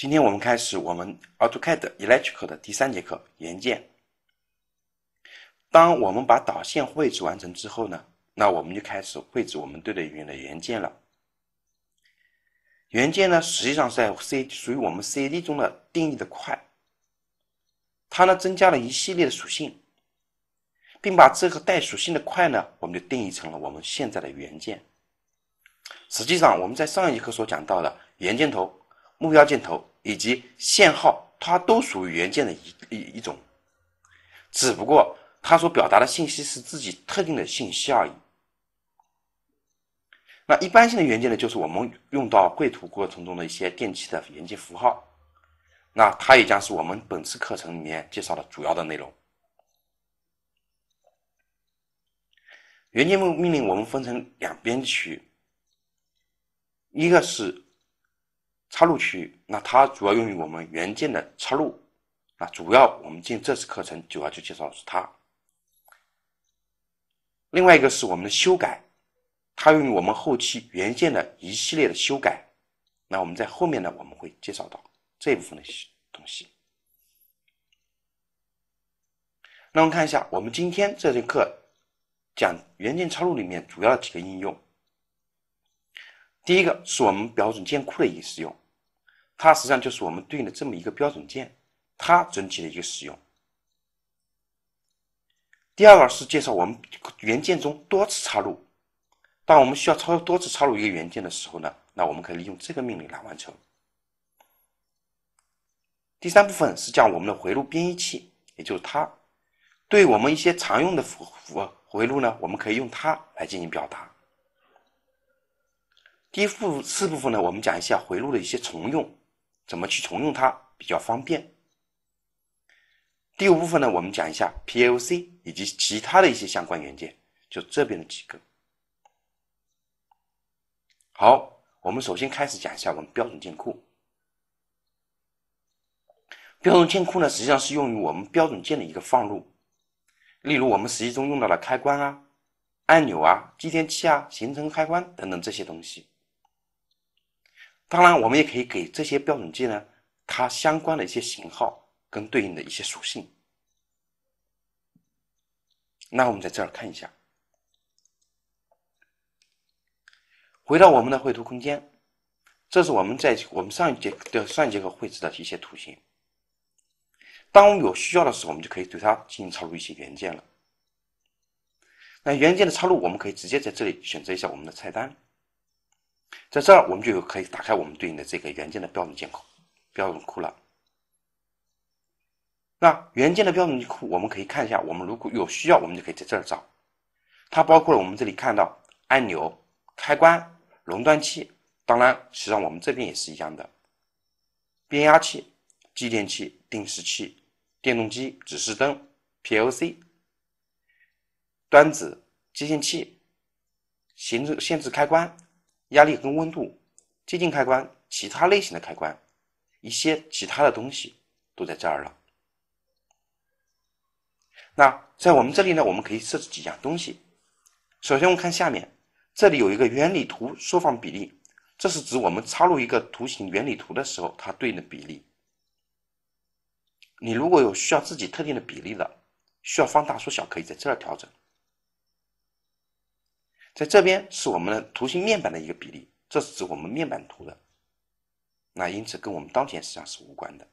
今天我们开始我们 AutoCAD Electrical 的第三节课元件。当我们把导线绘制完成之后呢，那我们就开始绘制我们对的语言的元件了。元件呢，实际上是在 C 属于我们 C a D 中的定义的块，它呢增加了一系列的属性，并把这个带属性的块呢，我们就定义成了我们现在的元件。实际上我们在上一节课所讲到的圆箭头、目标箭头。以及限号，它都属于元件的一一一种，只不过它所表达的信息是自己特定的信息而已。那一般性的元件呢，就是我们用到绘图过程中的一些电器的元件符号，那它也将是我们本次课程里面介绍的主要的内容。元件命命令我们分成两边去，一个是。插入区，域，那它主要用于我们原件的插入。那主要我们进这次课程主要就介绍的是它。另外一个是我们的修改，它用于我们后期原件的一系列的修改。那我们在后面呢，我们会介绍到这部分的一些东西。那我们看一下，我们今天这节课讲原件插入里面主要的几个应用。第一个是我们标准件库的一个使用，它实际上就是我们对应的这么一个标准件，它整体的一个使用。第二个是介绍我们元件中多次插入，当我们需要抄多次插入一个元件的时候呢，那我们可以利用这个命令来完成。第三部分是讲我们的回路编译器，也就是它对我们一些常用的符符回路呢，我们可以用它来进行表达。第四部分呢，我们讲一下回路的一些重用，怎么去重用它比较方便。第五部分呢，我们讲一下 PLC 以及其他的一些相关元件，就这边的几个。好，我们首先开始讲一下我们标准件库。标准件库呢，实际上是用于我们标准件的一个放入，例如我们实际中用到了开关啊、按钮啊、继电器啊、行程开关等等这些东西。当然，我们也可以给这些标准件呢，它相关的一些型号跟对应的一些属性。那我们在这儿看一下，回到我们的绘图空间，这是我们在我们上一节的上一节课绘制的一些图形。当我们有需要的时候，我们就可以对它进行插入一些原件了。那原件的插入，我们可以直接在这里选择一下我们的菜单。在这儿，我们就有可以打开我们对应的这个元件的标准接口、标准库了。那元件的标准库，我们可以看一下。我们如果有需要，我们就可以在这儿找。它包括了我们这里看到按钮、开关、熔断器。当然，实际上我们这边也是一样的：变压器、继电器、定时器、电动机、指示灯、PLC、端子、接线器、限制限制开关。压力跟温度接近开关，其他类型的开关，一些其他的东西都在这儿了。那在我们这里呢，我们可以设置几样东西。首先，我们看下面，这里有一个原理图缩放比例，这是指我们插入一个图形原理图的时候，它对应的比例。你如果有需要自己特定的比例的，需要放大缩小，可以在这儿调整。在这边是我们的图形面板的一个比例，这是指我们面板图的。那因此跟我们当前实际上是无关的。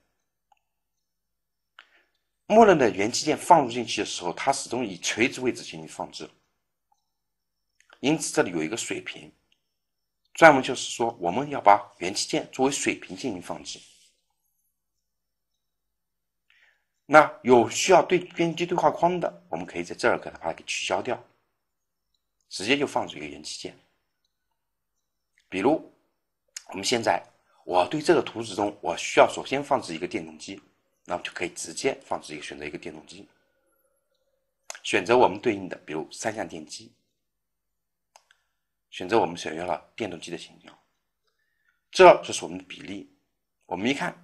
默认的元器件放入进去的时候，它始终以垂直位置进行放置。因此这里有一个水平，专门就是说我们要把元器件作为水平进行放置。那有需要对编辑对话框的，我们可以在这儿给它把它给取消掉。直接就放置一个元器件，比如我们现在，我对这个图纸中，我需要首先放置一个电动机，那就可以直接放置一个选择一个电动机，选择我们对应的，比如三相电机，选择我们选用要电动机的形状，这就是我们的比例。我们一看，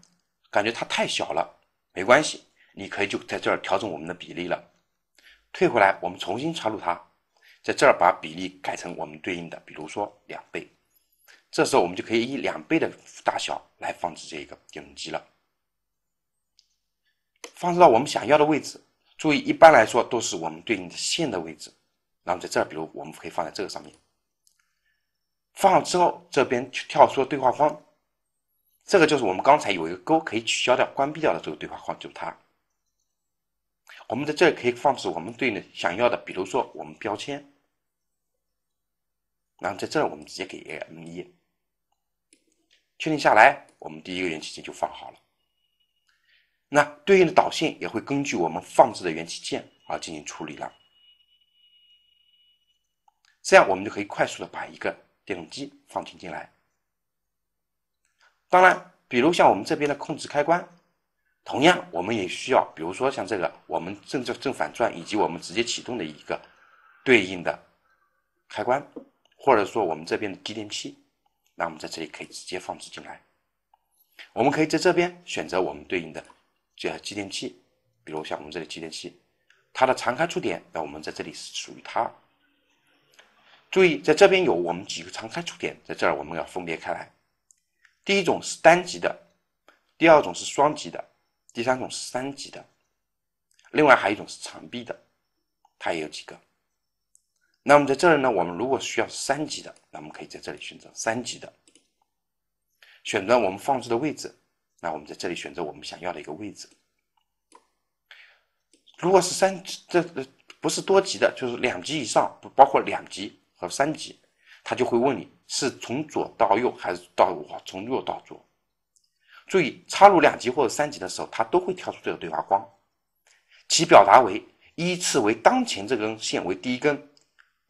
感觉它太小了，没关系，你可以就在这儿调整我们的比例了。退回来，我们重新插入它。在这儿把比例改成我们对应的，比如说两倍，这时候我们就可以以两倍的大小来放置这一个电容机了。放置到我们想要的位置，注意一般来说都是我们对应的线的位置。然后在这儿，比如我们可以放在这个上面。放好之后，这边跳出对话框，这个就是我们刚才有一个勾可以取消掉、关闭掉的这个对话框，就是它。我们在这可以放置我们对应的想要的，比如说我们标签。然后在这儿，我们直接给 A M 一确定下来，我们第一个元器件就放好了。那对应的导线也会根据我们放置的元器件而进行处理了。这样我们就可以快速的把一个电动机放进进来。当然，比如像我们这边的控制开关，同样我们也需要，比如说像这个我们正正正反转以及我们直接启动的一个对应的开关。或者说我们这边的继电器，那我们在这里可以直接放置进来。我们可以在这边选择我们对应的这个继电器，比如像我们这里继电器，它的常开触点，那我们在这里是属于它。注意在这边有我们几个常开触点，在这儿我们要分别开来。第一种是单极的，第二种是双极的，第三种是三级的，另外还有一种是常闭的，它也有几个。那么在这里呢，我们如果需要三级的，那我们可以在这里选择三级的，选择我们放置的位置。那我们在这里选择我们想要的一个位置。如果是三，这不是多级的，就是两级以上，不包括两级和三级，他就会问你是从左到右还是到我从右到左。注意插入两级或者三级的时候，它都会跳出这个对话框，其表达为依次为当前这根线为第一根。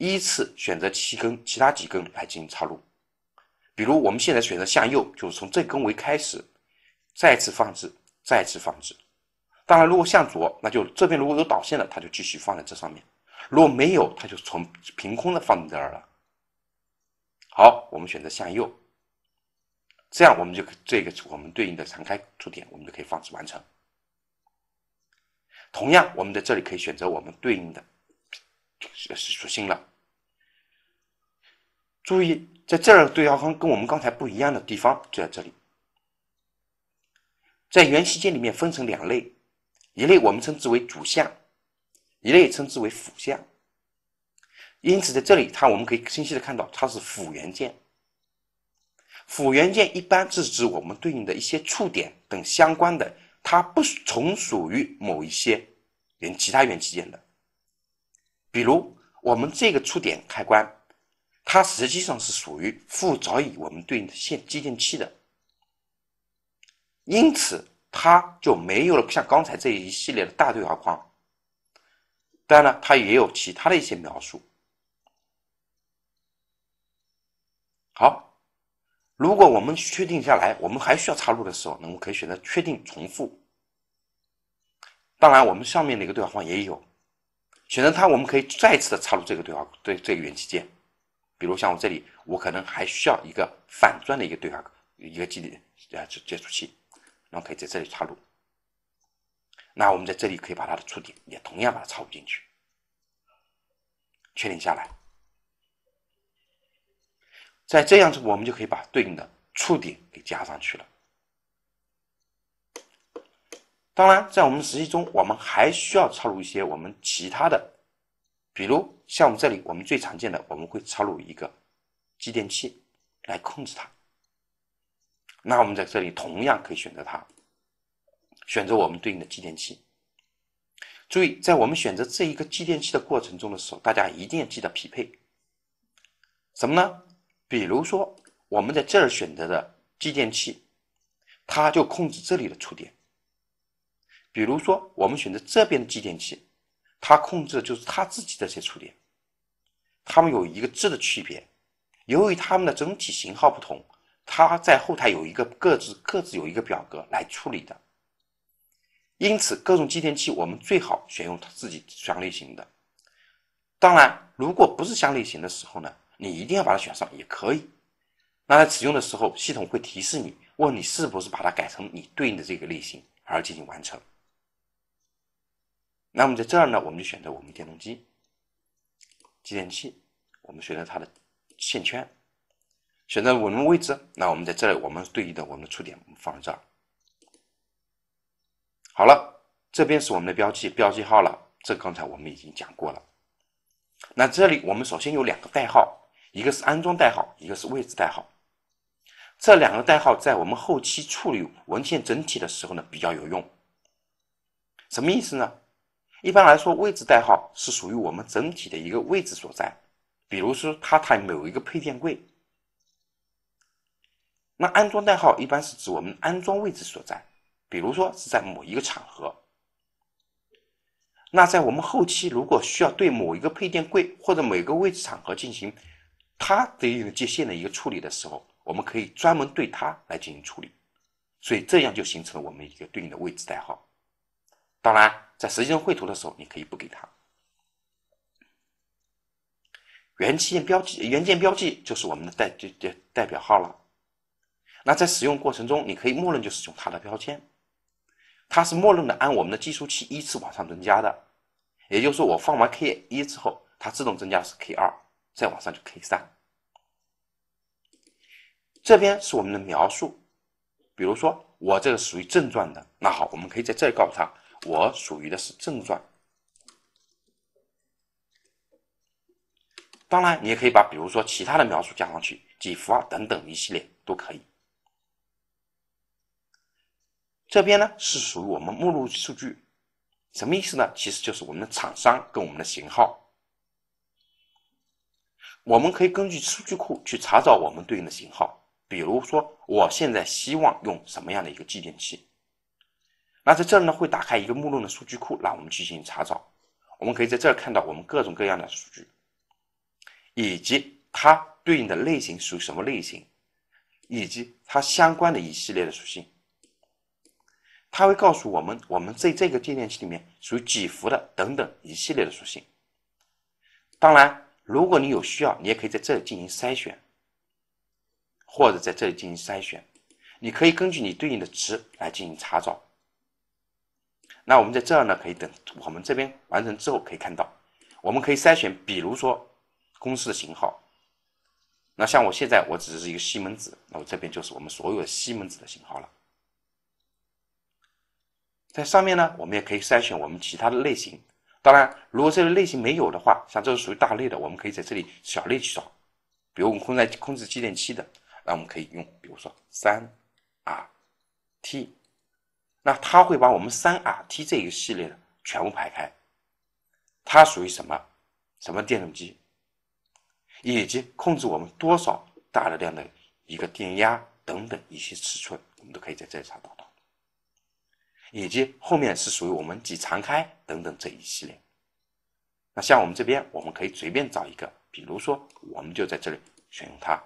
依次选择七根其他几根来进行插入，比如我们现在选择向右，就是从这根为开始，再次放置，再次放置。当然，如果向左，那就这边如果有导线了，它就继续放在这上面；如果没有，它就从凭空的放在这儿了。好，我们选择向右，这样我们就这个我们对应的常开触点我们就可以放置完成。同样，我们在这里可以选择我们对应的属性了。注意，在这儿对啊，跟我们刚才不一样的地方就在这里，在元器件里面分成两类，一类我们称之为主项，一类称之为辅项。因此，在这里它我们可以清晰的看到，它是辅元件。辅元件一般是指我们对应的一些触点等相关的，它不从属于某一些元其他元器件的。比如，我们这个触点开关。它实际上是属于附着于我们对应的线继电器的，因此它就没有了像刚才这一系列的大对话框。当然了，它也有其他的一些描述。好，如果我们确定下来，我们还需要插入的时候，那么可以选择确定重复。当然，我们上面的一个对话框也有，选择它，我们可以再次的插入这个对话对这个元器件。比如像我这里，我可能还需要一个反转的一个对话，一个继电呃接触器，那后可以在这里插入。那我们在这里可以把它的触点，也同样把它插入进去，确定下来。在这样子，我们就可以把对应的触点给加上去了。当然，在我们实际中，我们还需要插入一些我们其他的，比如。像我们这里，我们最常见的，我们会插入一个继电器来控制它。那我们在这里同样可以选择它，选择我们对应的继电器。注意，在我们选择这一个继电器的过程中的时候，大家一定要记得匹配什么呢？比如说，我们在这儿选择的继电器，它就控制这里的触点。比如说，我们选择这边的继电器，它控制的就是它自己的些触点。它们有一个质的区别，由于它们的整体型号不同，它在后台有一个各自各自有一个表格来处理的，因此各种继电器我们最好选用它自己相类型的。当然，如果不是相类型的时候呢，你一定要把它选上也可以。那在使用的时候，系统会提示你问你是不是把它改成你对应的这个类型而进行完成。那么在这儿呢，我们就选择我们电动机。继电器，我们选择它的线圈，选择我们位置。那我们在这里，我们对应的我们的触点，我们放在这儿。好了，这边是我们的标记标记号了。这刚才我们已经讲过了。那这里我们首先有两个代号，一个是安装代号，一个是位置代号。这两个代号在我们后期处理文件整体的时候呢，比较有用。什么意思呢？一般来说，位置代号是属于我们整体的一个位置所在，比如说它它某一个配电柜。那安装代号一般是指我们安装位置所在，比如说是在某一个场合。那在我们后期如果需要对某一个配电柜或者某个位置场合进行它对应的接线的一个处理的时候，我们可以专门对它来进行处理，所以这样就形成了我们一个对应的位置代号。当然，在实际中绘图的时候，你可以不给它元器件标记。元件标记就是我们的代代代代表号了。那在使用过程中，你可以默认就使用它的标签。它是默认的按我们的计数器依次往上增加的，也就是说，我放完 K 一之后，它自动增加是 K 二，再往上就 K 三。这边是我们的描述，比如说我这个属于正转的，那好，我们可以在这里告诉他。我属于的是正转，当然你也可以把比如说其他的描述加上去，几伏啊等等一系列都可以。这边呢是属于我们目录数据，什么意思呢？其实就是我们的厂商跟我们的型号，我们可以根据数据库去查找我们对应的型号，比如说我现在希望用什么样的一个继电器。那在这儿呢，会打开一个目录的数据库，让我们去进行查找。我们可以在这儿看到我们各种各样的数据，以及它对应的类型属于什么类型，以及它相关的一系列的属性。它会告诉我们，我们在这个继电器里面属于几伏的等等一系列的属性。当然，如果你有需要，你也可以在这里进行筛选，或者在这里进行筛选。你可以根据你对应的值来进行查找。那我们在这儿呢，可以等我们这边完成之后，可以看到，我们可以筛选，比如说公司的型号。那像我现在我只是一个西门子，那我这边就是我们所有的西门子的型号了。在上面呢，我们也可以筛选我们其他的类型。当然，如果这个类型没有的话，像这是属于大类的，我们可以在这里小类去找。比如我们控制控制继电器的，那我们可以用，比如说三 R T。那它会把我们三 RT 这一个系列的全部排开，它属于什么？什么电动机？以及控制我们多少大的量的一个电压等等一些尺寸，我们都可以在这里查到以及后面是属于我们几常开等等这一系列。那像我们这边，我们可以随便找一个，比如说我们就在这里选用它。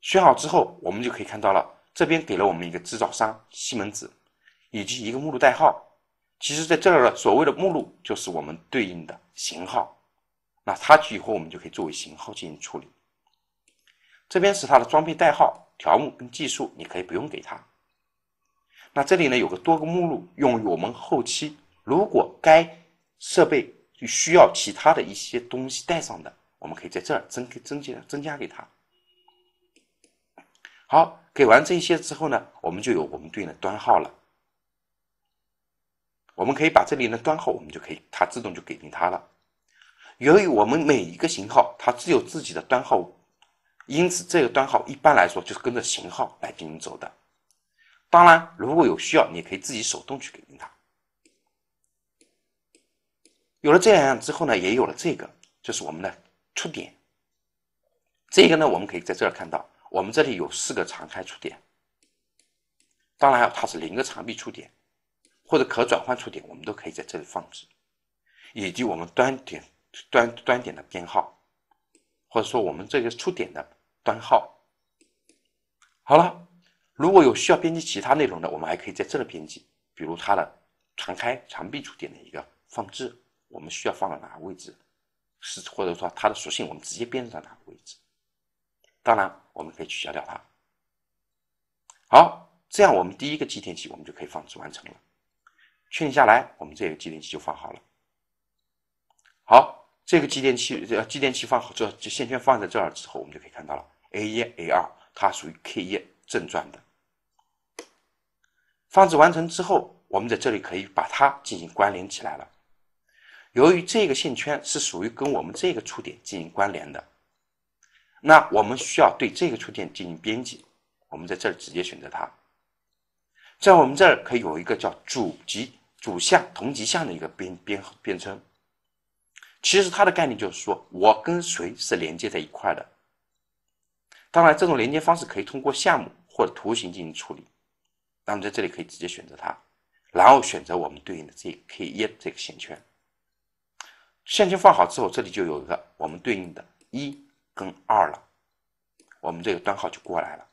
选好之后，我们就可以看到了。这边给了我们一个制造商西门子，以及一个目录代号。其实，在这儿的所谓的目录就是我们对应的型号。那它去以后，我们就可以作为型号进行处理。这边是它的装配代号条目跟技术，你可以不用给它。那这里呢有个多个目录，用于我们后期如果该设备需要其他的一些东西带上的，我们可以在这儿增增加增加给它。好。给完这些之后呢，我们就有我们对应的端号了。我们可以把这里的端号，我们就可以它自动就给定它了。由于我们每一个型号它只有自己的端号，因此这个端号一般来说就是跟着型号来进行走的。当然，如果有需要，你可以自己手动去给定它。有了这两样之后呢，也有了这个，就是我们的触点。这个呢，我们可以在这儿看到。我们这里有四个常开触点，当然它是零个常闭触点，或者可转换触点，我们都可以在这里放置，以及我们端点、端端点的编号，或者说我们这个触点的端号。好了，如果有需要编辑其他内容的，我们还可以在这里编辑，比如它的常开、常闭触点的一个放置，我们需要放到哪个位置，是或者说它的属性，我们直接编辑到哪个位置。当然，我们可以取消掉它。好，这样我们第一个继电器我们就可以放置完成了。确定下来，我们这个继电器就放好了。好，这个继电器呃，继电器放好，这线圈放在这儿之后，我们就可以看到了。A 一、A 二，它属于 K 一正转的。放置完成之后，我们在这里可以把它进行关联起来了。由于这个线圈是属于跟我们这个触点进行关联的。那我们需要对这个触点进行编辑，我们在这儿直接选择它，在我们这儿可以有一个叫主级、主项、同级项的一个编编编称。其实它的概念就是说我跟谁是连接在一块的。当然，这种连接方式可以通过项目或者图形进行处理。那么在这里可以直接选择它，然后选择我们对应的这 K 一这个线圈。线圈放好之后，这里就有一个我们对应的一。跟二了，我们这个端号就过来了。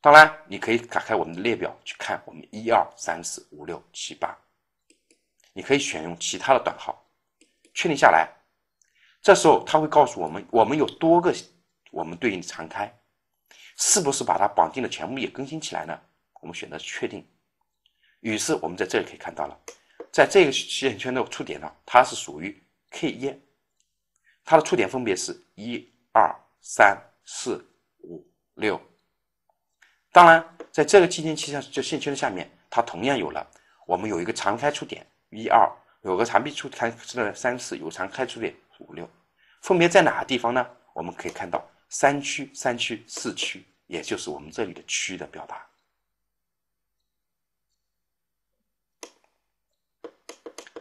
当然，你可以打开我们的列表去看我们一二三四五六七八，你可以选用其他的短号，确定下来。这时候他会告诉我们，我们有多个我们对应的常开，是不是把它绑定的全部也更新起来呢？我们选择确定。于是我们在这里可以看到了，在这个线圈的触点上，它是属于 K1。它的触点分别是一二三四五六。当然，在这个继电器上，这线圈的下面，它同样有了。我们有一个常开触点一二，有个常闭触开是三四，有常开触点五六，分别在哪个地方呢？我们可以看到三区、三区、四区，也就是我们这里的区的表达。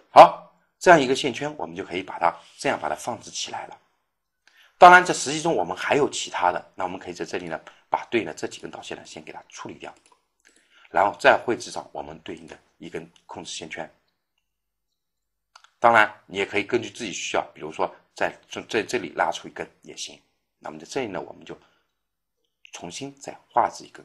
好。这样一个线圈，我们就可以把它这样把它放置起来了。当然，在实际中我们还有其他的，那我们可以在这里呢，把对应的这几根导线呢先给它处理掉，然后再绘制上我们对应的一根控制线圈。当然，你也可以根据自己需要，比如说在在这里拉出一根也行。那么在这里呢，我们就重新再画制一根。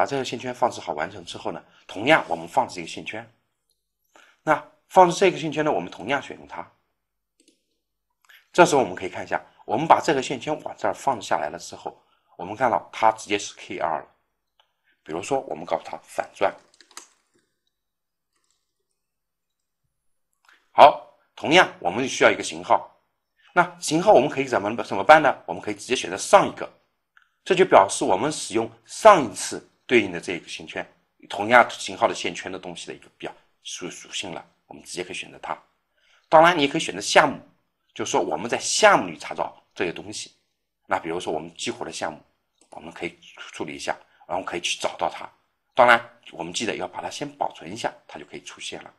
把这个线圈放置好，完成之后呢，同样我们放置一个线圈。那放置这个线圈呢，我们同样选用它。这时候我们可以看一下，我们把这个线圈往这儿放下来了之后，我们看到它直接是 K 二了。比如说，我们告诉它反转。好，同样我们需要一个型号。那型号我们可以怎么怎么办呢？我们可以直接选择上一个，这就表示我们使用上一次。对应的这个线圈，同样型号的线圈的东西的一个表属属性了，我们直接可以选择它。当然，你也可以选择项目，就是说我们在项目里查找这些东西。那比如说我们激活的项目，我们可以处理一下，然后可以去找到它。当然，我们记得要把它先保存一下，它就可以出现了。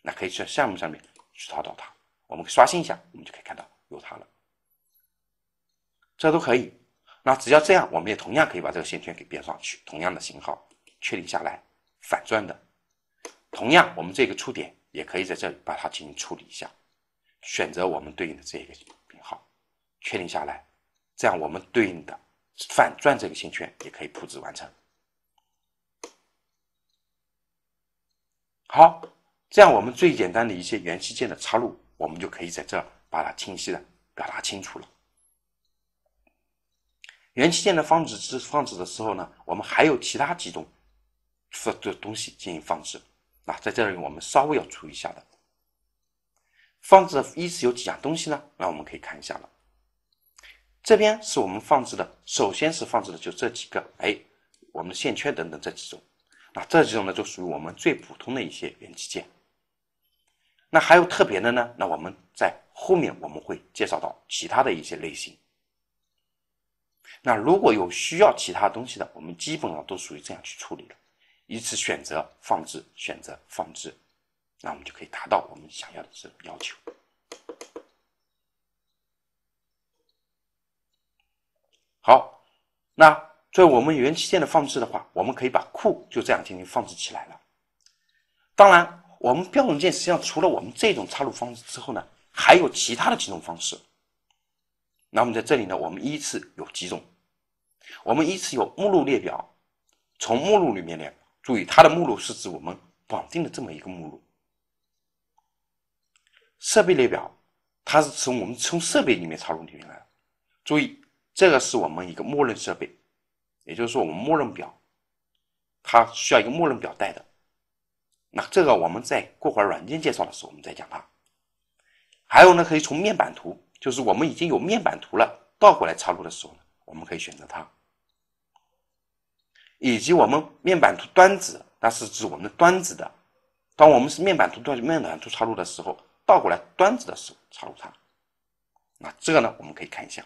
那可以去项目上面去找到它，我们刷新一下，我们就可以看到有它了。这都可以。那只要这样，我们也同样可以把这个线圈给编上去，同样的型号确定下来，反转的，同样我们这个触点也可以在这里把它进行处理一下，选择我们对应的这个编号，确定下来，这样我们对应的反转这个线圈也可以铺置完成。好，这样我们最简单的一些元器件的插入，我们就可以在这儿把它清晰的表达清楚了。元器件的放置，是放置的时候呢，我们还有其他几种这东西进行放置啊，在这里我们稍微要注意一下的。放置的依次有几样东西呢？那我们可以看一下了。这边是我们放置的，首先是放置的就这几个，哎，我们的线圈等等这几种。那这几种呢就属于我们最普通的一些元器件。那还有特别的呢？那我们在后面我们会介绍到其他的一些类型。那如果有需要其他东西的，我们基本上都属于这样去处理的，一次选择放置，选择放置，那我们就可以达到我们想要的这种要求。好，那作为我们元器件的放置的话，我们可以把库就这样进行放置起来了。当然，我们标准件实际上除了我们这种插入方式之后呢，还有其他的几种方式。那么在这里呢，我们依次有几种，我们依次有目录列表，从目录里面来，注意它的目录是指我们绑定的这么一个目录。设备列表，它是从我们从设备里面插入里面来的，注意这个是我们一个默认设备，也就是说我们默认表，它需要一个默认表带的，那这个我们在过会儿软件介绍的时候我们再讲它。还有呢，可以从面板图。就是我们已经有面板图了，倒过来插入的时候呢，我们可以选择它，以及我们面板图端子，那是指我们的端子的。当我们是面板图端面板图插入的时候，倒过来端子的时候插入它。那这个呢，我们可以看一下。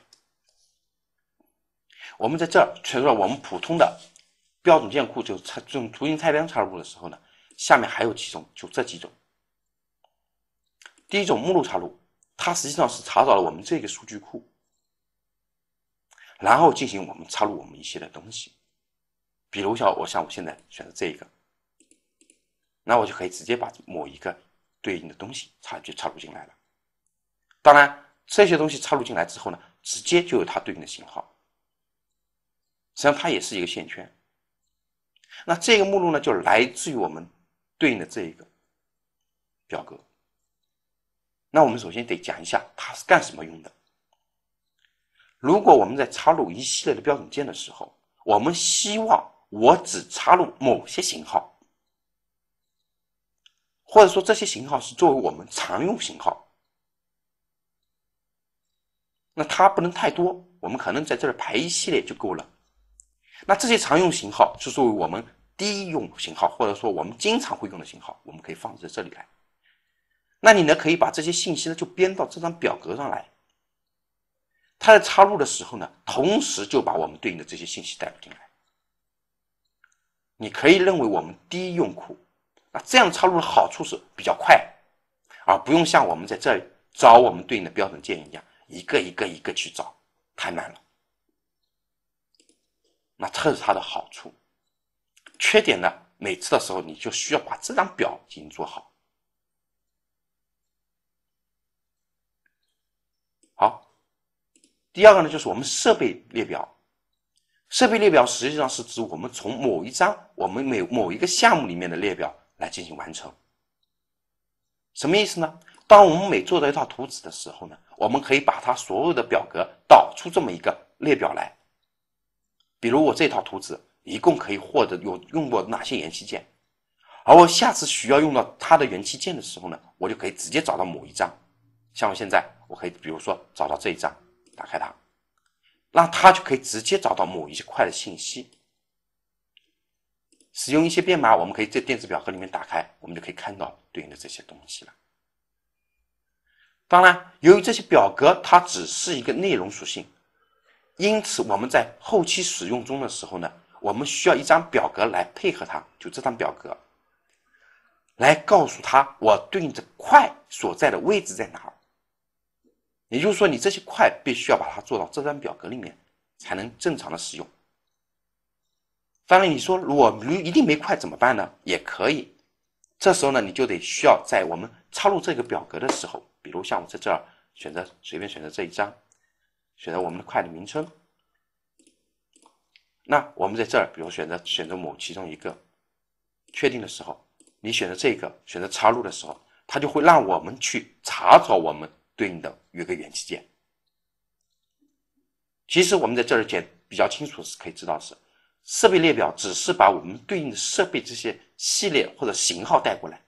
我们在这儿插了我们普通的标准件库，就插这种图形菜单插入的时候呢，下面还有几种，就这几种。第一种目录插入。它实际上是查找了我们这个数据库，然后进行我们插入我们一些的东西，比如像我像我现在选择这一个，那我就可以直接把某一个对应的东西插就插入进来了。当然这些东西插入进来之后呢，直接就有它对应的型号，实际上它也是一个线圈。那这个目录呢，就来自于我们对应的这一个表格。那我们首先得讲一下它是干什么用的。如果我们在插入一系列的标准件的时候，我们希望我只插入某些型号，或者说这些型号是作为我们常用型号，那它不能太多，我们可能在这儿排一系列就够了。那这些常用型号是作为我们第一用型号，或者说我们经常会用的型号，我们可以放置在这里来。那你呢？可以把这些信息呢就编到这张表格上来。它在插入的时候呢，同时就把我们对应的这些信息带进来。你可以认为我们第一用户，那这样插入的好处是比较快，而不用像我们在这里找我们对应的标准件一样，一个一个一个去找，太慢了。那这是它的好处。缺点呢，每次的时候你就需要把这张表进行做好。第二个呢，就是我们设备列表。设备列表实际上是指我们从某一张我们每某一个项目里面的列表来进行完成。什么意思呢？当我们每做到一套图纸的时候呢，我们可以把它所有的表格导出这么一个列表来。比如我这套图纸一共可以获得有用过哪些元器件，而我下次需要用到它的元器件的时候呢，我就可以直接找到某一张。像我现在，我可以比如说找到这一张。打开它，那它就可以直接找到某一块的信息。使用一些编码，我们可以在电子表格里面打开，我们就可以看到对应的这些东西了。当然，由于这些表格它只是一个内容属性，因此我们在后期使用中的时候呢，我们需要一张表格来配合它，就这张表格来告诉它我对应的块所在的位置在哪儿。也就是说，你这些块必须要把它做到这张表格里面，才能正常的使用。当然，你说如我没一定没块怎么办呢？也可以，这时候呢，你就得需要在我们插入这个表格的时候，比如像我在这儿选择随便选择这一张，选择我们的块的名称。那我们在这儿，比如选择选择某其中一个，确定的时候，你选择这个选择插入的时候，它就会让我们去查找我们。对应的约个元器件，其实我们在这儿讲比较清楚是可以知道是设备列表，只是把我们对应的设备这些系列或者型号带过来，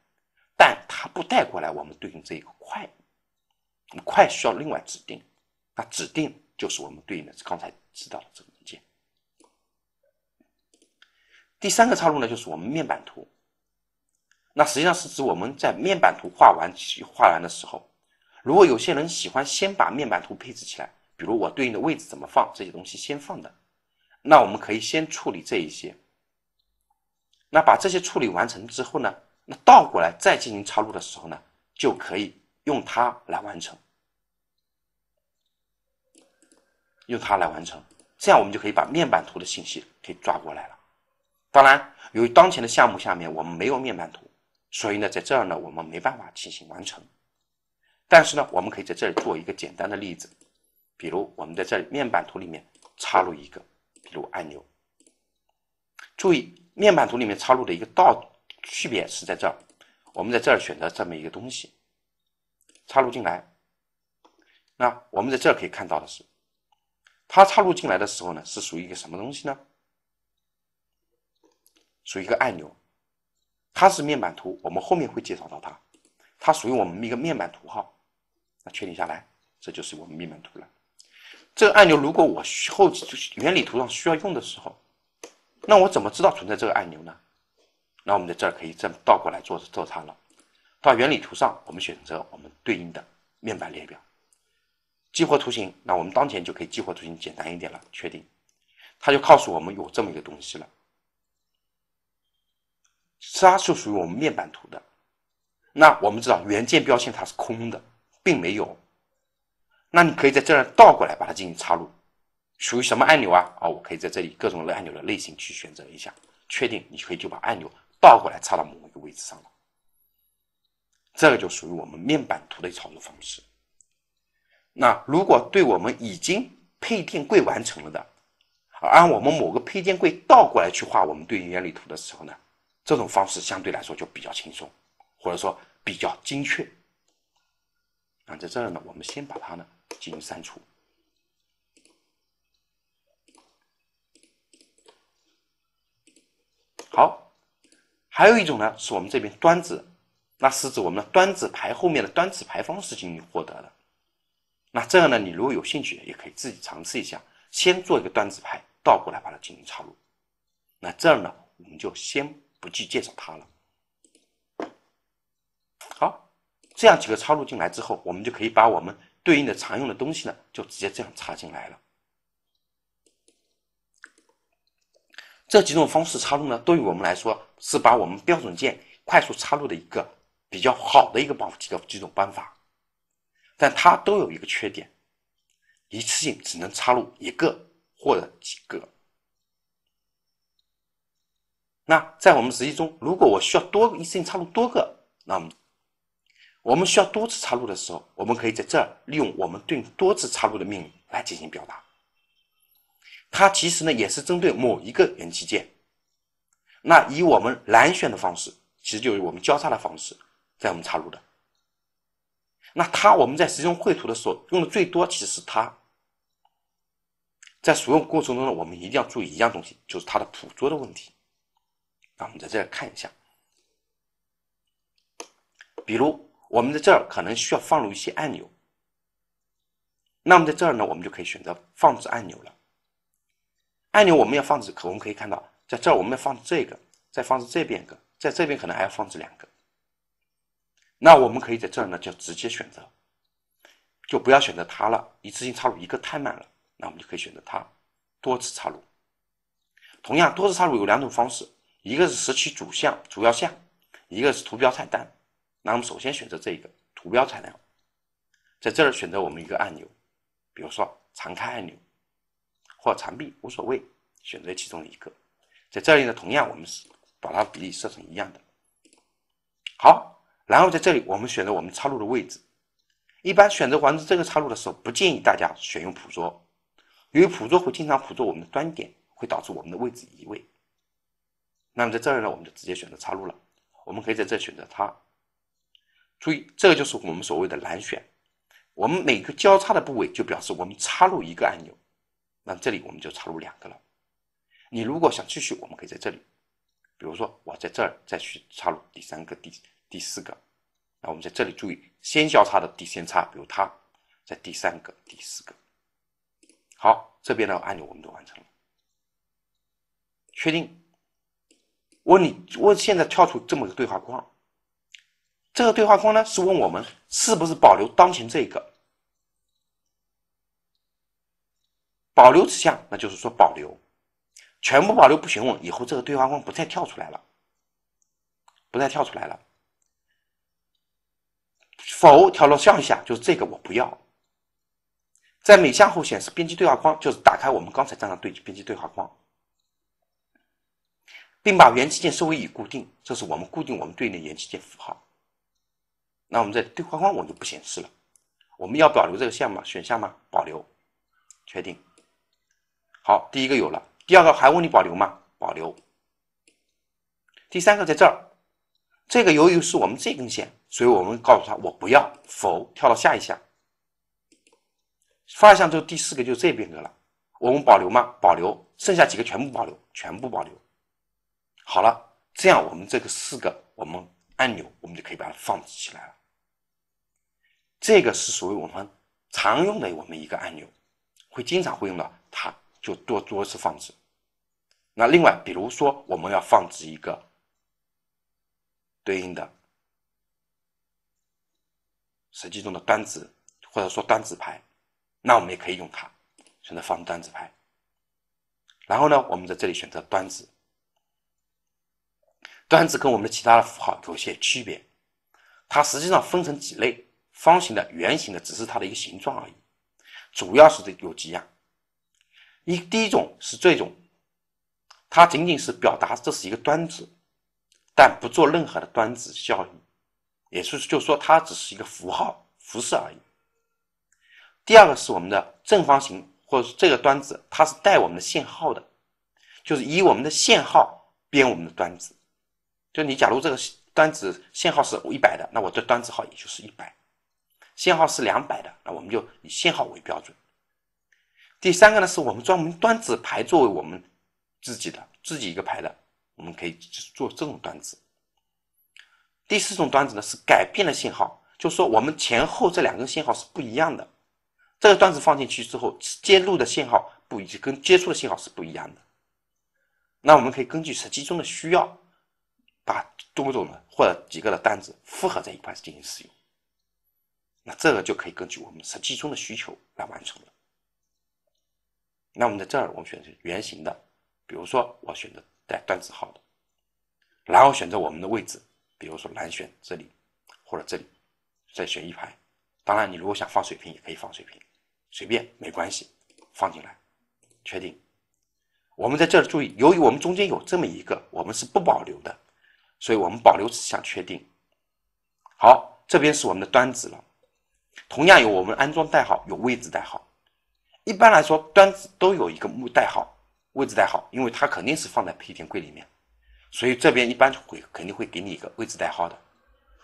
但它不带过来我们对应这一个块，块需要另外指定，那指定就是我们对应的刚才知道的这个文件。第三个插入呢，就是我们面板图，那实际上是指我们在面板图画完画完的时候。如果有些人喜欢先把面板图配置起来，比如我对应的位置怎么放这些东西先放的，那我们可以先处理这一些。那把这些处理完成之后呢，那倒过来再进行插入的时候呢，就可以用它来完成，用它来完成，这样我们就可以把面板图的信息给抓过来了。当然，由于当前的项目下面我们没有面板图，所以呢，在这儿呢我们没办法进行完成。但是呢，我们可以在这里做一个简单的例子，比如我们在这面板图里面插入一个，比如按钮。注意，面板图里面插入的一个道区别是在这儿，我们在这儿选择这么一个东西，插入进来。那我们在这可以看到的是，它插入进来的时候呢，是属于一个什么东西呢？属于一个按钮，它是面板图，我们后面会介绍到它，它属于我们一个面板图号。确定下来，这就是我们面板图了。这个按钮如果我后原理图上需要用的时候，那我怎么知道存在这个按钮呢？那我们在这儿可以这么倒过来做做它了。到原理图上，我们选择我们对应的面板列表，激活图形。那我们当前就可以激活图形，简单一点了。确定，它就告诉我们有这么一个东西了。它是属于我们面板图的。那我们知道元件标签它是空的。并没有，那你可以在这儿倒过来把它进行插入，属于什么按钮啊？啊，我可以在这里各种按钮的类型去选择一下，确定你可以就把按钮倒过来插到某一个位置上了。这个就属于我们面板图的操作方式。那如果对我们已经配电柜完成了的，按我们某个配电柜倒过来去画我们对应原理图的时候呢，这种方式相对来说就比较轻松，或者说比较精确。那在这儿呢，我们先把它呢进行删除。好，还有一种呢，是我们这边端子，那是指我们的端子牌后面的端子牌方式进行获得的。那这样呢，你如果有兴趣，也可以自己尝试一下，先做一个端子牌，倒过来把它进行插入。那这样呢，我们就先不去介绍它了。好。这样几个插入进来之后，我们就可以把我们对应的常用的东西呢，就直接这样插进来了。这几种方式插入呢，对于我们来说是把我们标准件快速插入的一个比较好的一个方几个几种办法，但它都有一个缺点，一次性只能插入一个或者几个。那在我们实际中，如果我需要多一次性插入多个，那么我们需要多次插入的时候，我们可以在这儿利用我们对多次插入的命令来进行表达。它其实呢也是针对某一个元器件，那以我们蓝选的方式，其实就是我们交叉的方式在我们插入的。那它我们在使用绘图的时候用的最多，其实是它。在使用过程中呢，我们一定要注意一样东西，就是它的捕捉的问题。那我们在这儿看一下，比如。我们在这儿可能需要放入一些按钮，那么在这儿呢，我们就可以选择放置按钮了。按钮我们要放置，可我们可以看到在这儿我们要放置这个，再放置这边一个，在这边可能还要放置两个。那我们可以在这儿呢，就直接选择，就不要选择它了。一次性插入一个太慢了，那我们就可以选择它，多次插入。同样，多次插入有两种方式，一个是拾取主项、主要项，一个是图标菜单。那我们首先选择这一个图标材料，在这儿选择我们一个按钮，比如说常开按钮或常闭，无所谓，选择其中一个。在这里呢，同样我们是把它比例设成一样的。好，然后在这里我们选择我们插入的位置。一般选择完成这个插入的时候，不建议大家选用捕捉，因为捕捉会经常捕捉我们的端点，会导致我们的位置移位。那么在这里呢，我们就直接选择插入了。我们可以在这选择它。注意，这个就是我们所谓的“蓝选”。我们每个交叉的部位就表示我们插入一个按钮。那这里我们就插入两个了。你如果想继续，我们可以在这里，比如说我在这儿再去插入第三个、第第四个。那我们在这里注意，先交叉的底先插，比如它，在第三个、第四个。好，这边的按钮我们都完成了。确定。我你，我现在跳出这么个对话框。这个对话框呢，是问我们是不是保留当前这个，保留此项，那就是说保留，全部保留不询问，以后这个对话框不再跳出来了，不再跳出来了。否，跳到向下，就是这个我不要。在每项后显示编辑对话框，就是打开我们刚才样的对编辑对话框，并把元器件设为已固定，这是我们固定我们对应的元器件符号。那我们在对话框我就不显示了，我们要保留这个项目吗？选项吗？保留，确定。好，第一个有了，第二个还问你保留吗？保留。第三个在这儿，这个由于是我们这根线，所以我们告诉他我不要，否跳到下一项。发一项之后第四个就是这边的了，我们保留吗？保留，剩下几个全部保留，全部保留。好了，这样我们这个四个我们按钮我们就可以把它放置起来了。这个是属于我们常用的我们一个按钮，会经常会用到它，就多多次放置。那另外，比如说我们要放置一个对应的实际中的端子，或者说端子牌，那我们也可以用它选择放端子牌。然后呢，我们在这里选择端子，端子跟我们的其他的符号有些区别，它实际上分成几类。方形的、圆形的，只是它的一个形状而已。主要是这有几样：一，第一种是这种，它仅仅是表达这是一个端子，但不做任何的端子效应，也是就说它只是一个符号、符饰而已。第二个是我们的正方形，或者是这个端子，它是带我们的线号的，就是以我们的线号编我们的端子。就你假如这个端子线号是一百的，那我这端子号也就是一百。信号是两百的，那我们就以信号为标准。第三个呢，是我们专门端子排作为我们自己的自己一个排的，我们可以做这种端子。第四种端子呢是改变了信号，就说我们前后这两根信号是不一样的，这个端子放进去之后接入的信号不一，跟接触的信号是不一样的。那我们可以根据实际中的需要，把多种的或者几个的单子复合在一块进行使用。那这个就可以根据我们实际中的需求来完成了。那我们在这儿，我们选择圆形的，比如说我选择带端子号的，然后选择我们的位置，比如说蓝选这里或者这里，再选一排。当然，你如果想放水平也可以放水平，随便没关系，放进来，确定。我们在这儿注意，由于我们中间有这么一个，我们是不保留的，所以我们保留只想确定。好，这边是我们的端子了。同样有我们安装代号，有位置代号。一般来说，端子都有一个目代号、位置代号，因为它肯定是放在配电柜里面，所以这边一般会肯定会给你一个位置代号的。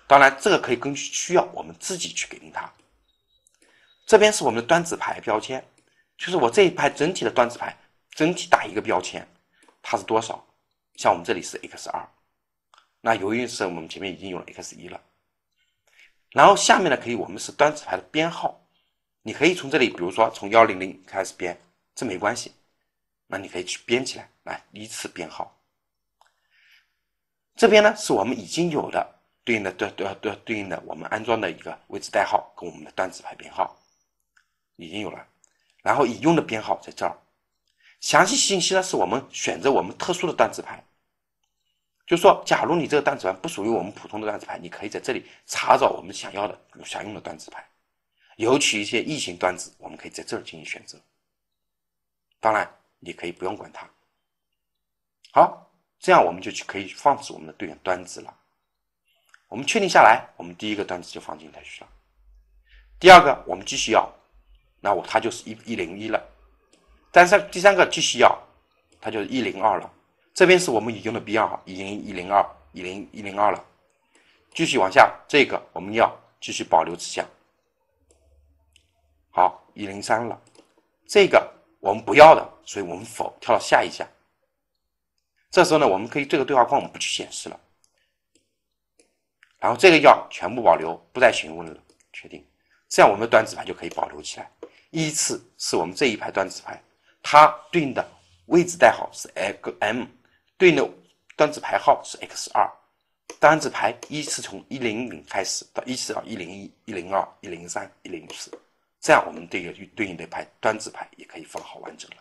当然，这个可以根据需要我们自己去给定它。这边是我们的端子牌标签，就是我这一排整体的端子牌，整体打一个标签，它是多少？像我们这里是 X 二，那由于是我们前面已经有了 X 一了。然后下面呢，可以我们是端子牌的编号，你可以从这里，比如说从幺零零开始编，这没关系，那你可以去编起来，来依次编号。这边呢是我们已经有的对应的对对对对应的我们安装的一个位置代号跟我们的端子牌编号，已经有了。然后已用的编号在这儿，详细信息呢是我们选择我们特殊的端子牌。就说，假如你这个端子盘不属于我们普通的端子牌，你可以在这里查找我们想要的、想用的端子牌，尤其一些异形端子，我们可以在这儿进行选择。当然，你可以不用管它。好，这样我们就去可以放置我们的队员端子了。我们确定下来，我们第一个端子就放进台去了。第二个，我们继续要，那我它就是一一零一了。但是第三个继续要，它就是一零二了。这边是我们已用的 B 二，已经一零二，一零一零二了。继续往下，这个我们要继续保留此项。好，一零三了，这个我们不要的，所以我们否跳到下一项。这时候呢，我们可以这个对话框我们不去显示了。然后这个要全部保留，不再询问了，确定。这样我们的端子盘就可以保留起来。依次是我们这一排端子盘，它对应的位置代号是 X M。对应的端子排号是 X 二，端子排依次从一零零开始到一四到一零一、一零二、一零三、一零四，这样我们这个对应的排端子排也可以放好完整了。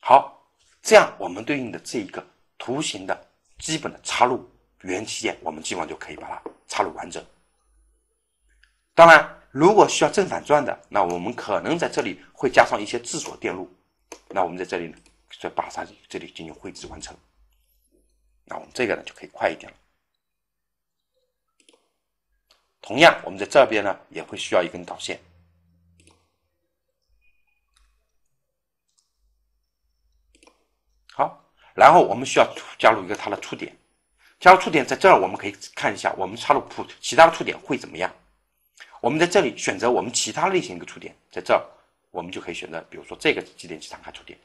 好，这样我们对应的这一个图形的基本的插入元器件，我们基本上就可以把它插入完整。当然，如果需要正反转的，那我们可能在这里会加上一些自锁电路。那我们在这里呢，在把它这里进行绘制完成，那我们这个呢就可以快一点了。同样，我们在这边呢也会需要一根导线。好，然后我们需要加入一个它的触点，加入触点在这儿我们可以看一下，我们插入普其他的触点会怎么样？我们在这里选择我们其他类型一个触点在这儿。我们就可以选择，比如说这个继电器常开触点，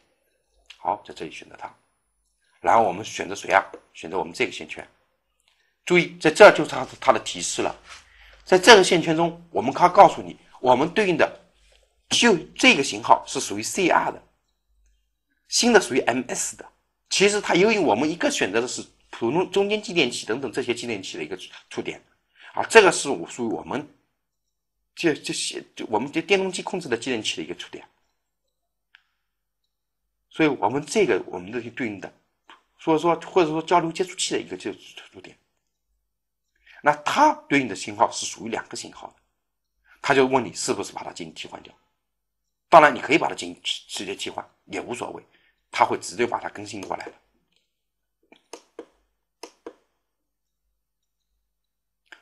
好，在这里选择它，然后我们选择谁啊？选择我们这个线圈，注意在这儿就是它它的提示了，在这个线圈中，我们它告诉你，我们对应的就这个型号是属于 CR 的，新的属于 MS 的。其实它由于我们一个选择的是普通中间继电器等等这些继电器的一个触点，啊，这个是我属于我们。这这些，我们这电动机控制的继电器的一个触点，所以我们这个我们这些对应的，所以说或者说交流接触器的一个就触点，那它对应的信号是属于两个信号的，他就问你是不是把它进行替换掉，当然你可以把它进行直接替换也无所谓，它会直接把它更新过来的，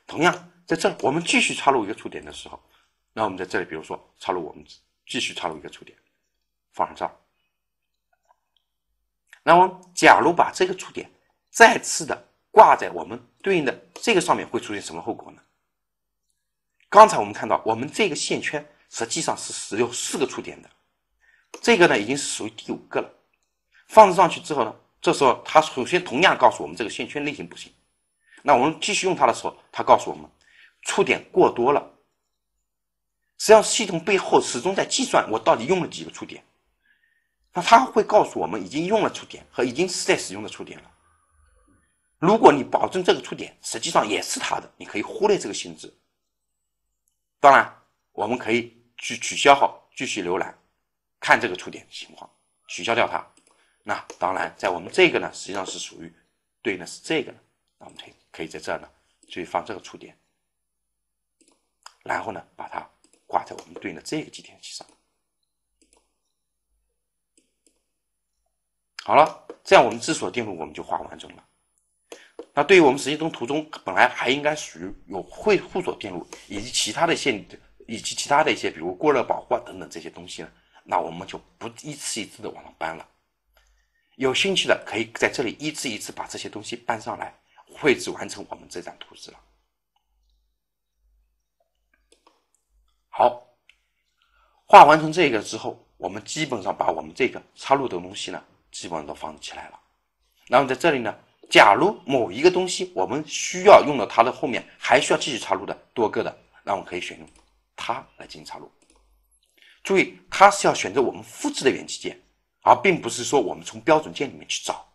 同样。在这我们继续插入一个触点的时候，那我们在这里，比如说插入我们继续插入一个触点，放上这儿。那我们假如把这个触点再次的挂在我们对应的这个上面，会出现什么后果呢？刚才我们看到，我们这个线圈实际上是使用四个触点的，这个呢已经是属于第五个了。放置上去之后呢，这时候它首先同样告诉我们这个线圈类型不行。那我们继续用它的时候，它告诉我们。触点过多了，实际上系统背后始终在计算我到底用了几个触点，那它会告诉我们已经用了触点和已经是在使用的触点了。如果你保证这个触点实际上也是它的，你可以忽略这个性质。当然，我们可以去取消号，继续浏览，看这个触点情况，取消掉它。那当然，在我们这个呢，实际上是属于对应的是这个，那我们可以可以在这儿呢，注意放这个触点。然后呢，把它挂在我们对应的这个继电器上。好了，这样我们自锁电路我们就画完整了。那对于我们实际中图中本来还应该属于有会互锁电路以及其他的线以及其他的一些，比如过热保护啊等等这些东西呢，那我们就不一次一次的往上搬了。有兴趣的可以在这里一次一次把这些东西搬上来，绘制完成我们这张图纸了。好，画完成这个之后，我们基本上把我们这个插入的东西呢，基本上都放起来了。然后在这里呢，假如某一个东西我们需要用到它的后面，还需要继续插入的多个的，那我们可以选用它来进行插入。注意，它是要选择我们复制的元器件，而并不是说我们从标准件里面去找。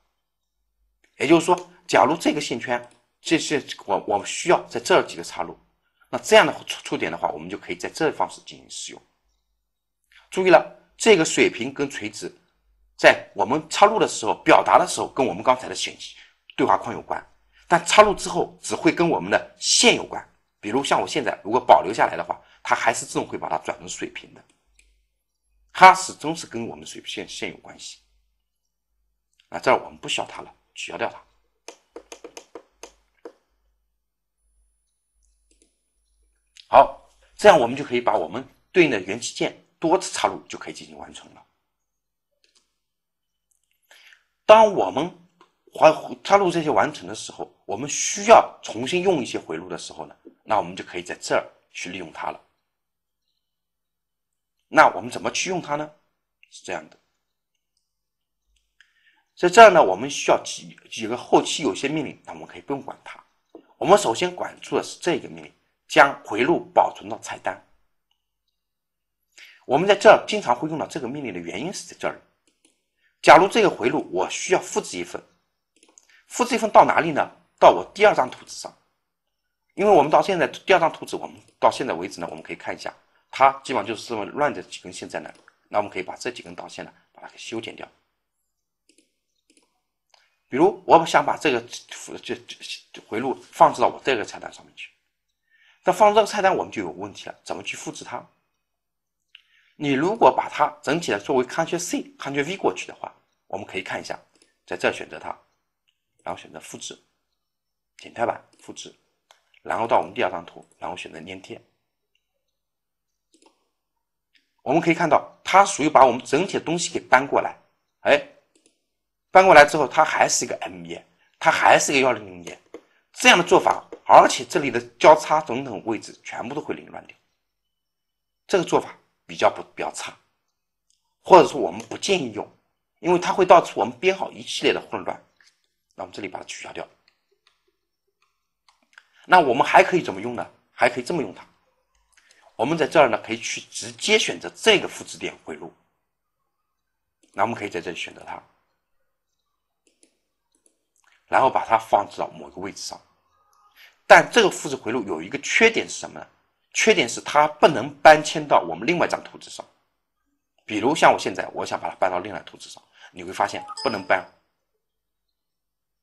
也就是说，假如这个线圈，这是我我们需要在这几个插入。那这样的触触点的话，我们就可以在这方式进行使用。注意了，这个水平跟垂直，在我们插入的时候、表达的时候，跟我们刚才的选对话框有关。但插入之后，只会跟我们的线有关。比如像我现在如果保留下来的话，它还是自动会把它转成水平的。它始终是跟我们水平线线有关系。啊，这儿我们不需要它了，取消掉它。好，这样我们就可以把我们对应的元器件多次插入，就可以进行完成了。当我们还插入这些完成的时候，我们需要重新用一些回路的时候呢，那我们就可以在这儿去利用它了。那我们怎么去用它呢？是这样的，在这儿呢，我们需要几几个后期有些命令，那我们可以不用管它。我们首先管住的是这个命令。将回路保存到菜单。我们在这儿经常会用到这个命令的原因是在这儿。假如这个回路我需要复制一份，复制一份到哪里呢？到我第二张图纸上。因为我们到现在第二张图纸，我们到现在为止呢，我们可以看一下，它基本上就是这么乱的几根线在那那我们可以把这几根导线呢，把它给修剪掉。比如，我想把这个这这回路放置到我这个菜单上面去。那放这个菜单，我们就有问题了，怎么去复制它？你如果把它整体的作为 Ctrl C、Ctrl V 过去的话，我们可以看一下，在这选择它，然后选择复制，剪贴板复制，然后到我们第二张图，然后选择粘贴。我们可以看到，它属于把我们整体的东西给搬过来，哎，搬过来之后，它还是一个 M 页，它还是一个幺零零页。这样的做法，而且这里的交叉等等位置全部都会凌乱掉。这个做法比较不比较差，或者说我们不建议用，因为它会导致我们编号一系列的混乱。那我们这里把它取消掉。那我们还可以怎么用呢？还可以这么用它。我们在这儿呢，可以去直接选择这个复制点回路。那我们可以在这里选择它，然后把它放置到某个位置上。但这个复制回路有一个缺点是什么呢？缺点是它不能搬迁到我们另外一张图纸上。比如像我现在，我想把它搬到另外图纸上，你会发现不能搬。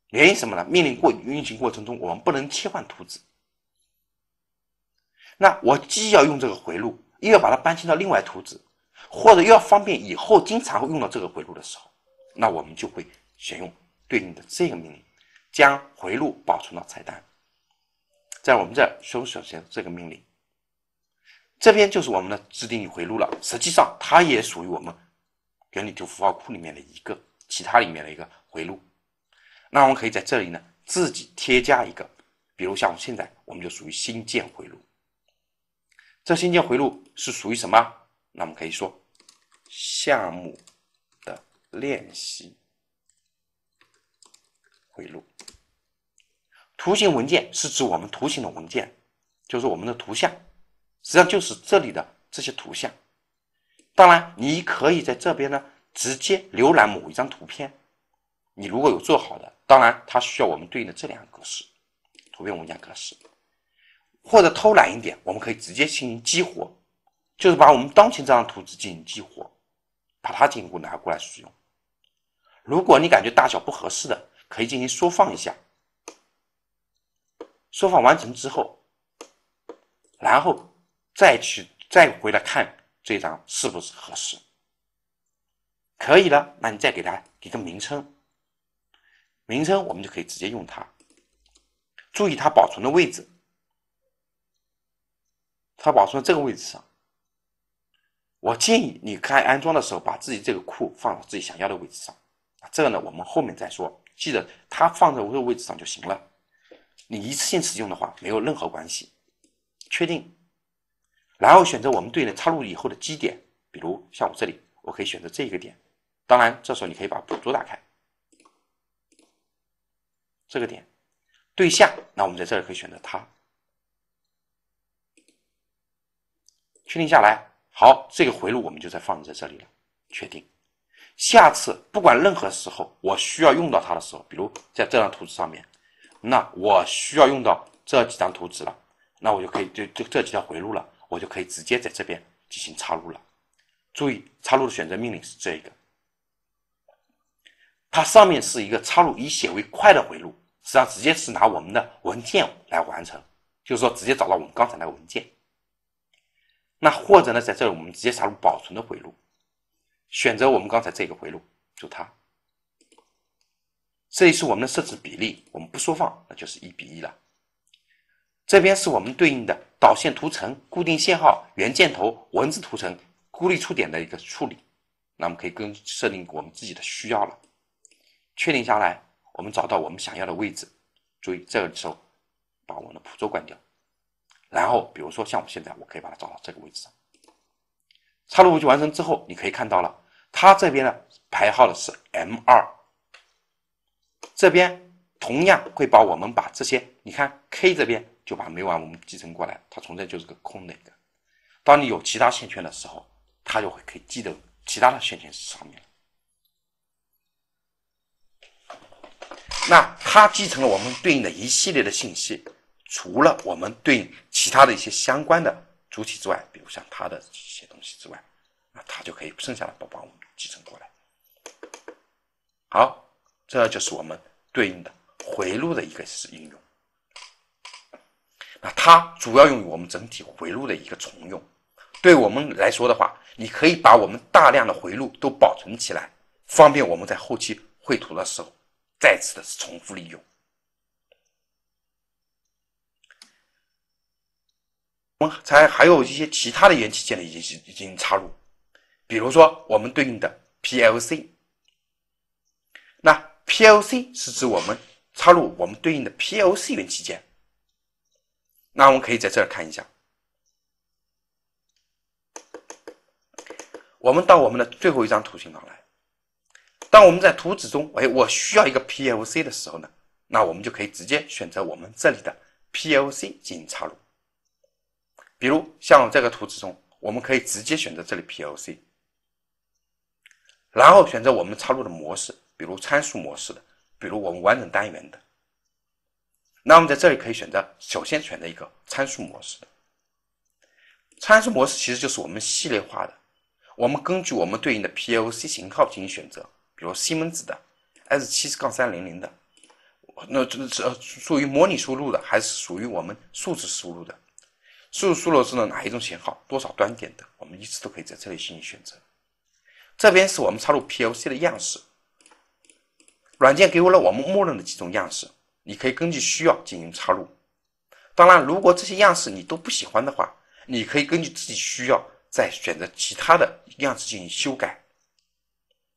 原因什么呢？命令过运行过程中，我们不能切换图纸。那我既要用这个回路，又要把它搬迁到另外图纸，或者又要方便以后经常会用到这个回路的时候，那我们就会选用对应的这个命令，将回路保存到菜单。在我们这儿搜首先这个命令，这边就是我们的自定义回路了。实际上它也属于我们原理图符号库里面的一个，其他里面的一个回路。那我们可以在这里呢自己添加一个，比如像我现在我们就属于新建回路。这新建回路是属于什么？那我们可以说项目的练习回路。图形文件是指我们图形的文件，就是我们的图像，实际上就是这里的这些图像。当然，你可以在这边呢直接浏览某一张图片。你如果有做好的，当然它需要我们对应的这两个格式，图片文件格式。或者偷懒一点，我们可以直接进行激活，就是把我们当前这张图纸进行激活，把它进行过拿过来使用。如果你感觉大小不合适的，可以进行缩放一下。缩放完成之后，然后再去再回来看这张是不是合适，可以了，那你再给它一个名称，名称我们就可以直接用它。注意它保存的位置，它保存在这个位置上。我建议你开安装的时候，把自己这个库放到自己想要的位置上。这个呢，我们后面再说，记得它放在这个位置上就行了。你一次性使用的话，没有任何关系，确定，然后选择我们对应的插入以后的基点，比如像我这里，我可以选择这一个点，当然，这时候你可以把捕捉打开，这个点对下，那我们在这里可以选择它，确定下来，好，这个回路我们就再放在这里了，确定，下次不管任何时候我需要用到它的时候，比如在这张图纸上面。那我需要用到这几张图纸了，那我就可以就就这几条回路了，我就可以直接在这边进行插入了。注意，插入的选择命令是这一个，它上面是一个插入以写为快的回路，实际上直接是拿我们的文件来完成，就是说直接找到我们刚才那个文件。那或者呢，在这里我们直接插入保存的回路，选择我们刚才这个回路，就它。这里是我们的设置比例，我们不缩放，那就是一比一了。这边是我们对应的导线图层、固定线号、圆箭头、文字图层、孤立触点的一个处理，那我们可以根据设定我们自己的需要了。确定下来，我们找到我们想要的位置，注意这个时候把我们的捕捉关掉。然后，比如说像我现在，我可以把它找到这个位置上。插入布局完成之后，你可以看到了，它这边呢排号的是 M 二。这边同样会把我们把这些，你看 K 这边就把没完，我们继承过来，它存在就是个空的一个。当你有其他线圈的时候，它就会可以记到其他的线是上面。那它继承了我们对应的一系列的信息，除了我们对应其他的一些相关的主体之外，比如像它的一些东西之外，那它就可以剩下的都把我们继承过来。好，这就是我们。对应的回路的一个是应用，那它主要用于我们整体回路的一个重用。对我们来说的话，你可以把我们大量的回路都保存起来，方便我们在后期绘图的时候再次的重复利用。我们才还有一些其他的元器件的已经已经插入，比如说我们对应的 PLC，那。PLC 是指我们插入我们对应的 PLC 元器件。那我们可以在这儿看一下。我们到我们的最后一张图形上来。当我们在图纸中，哎，我需要一个 PLC 的时候呢，那我们就可以直接选择我们这里的 PLC 进行插入。比如像这个图纸中，我们可以直接选择这里 PLC，然后选择我们插入的模式。比如参数模式的，比如我们完整单元的，那我们在这里可以选择，首先选择一个参数模式。参数模式其实就是我们系列化的，我们根据我们对应的 PLC 型号进行选择，比如西门子的 S 七四杠三零零的，那这这属于模拟输入的，还是属于我们数字输入的？数字输入是哪一种型号？多少端点的？我们依次都可以在这里进行选择。这边是我们插入 PLC 的样式。软件给我了我们默认的几种样式，你可以根据需要进行插入。当然，如果这些样式你都不喜欢的话，你可以根据自己需要再选择其他的样式进行修改。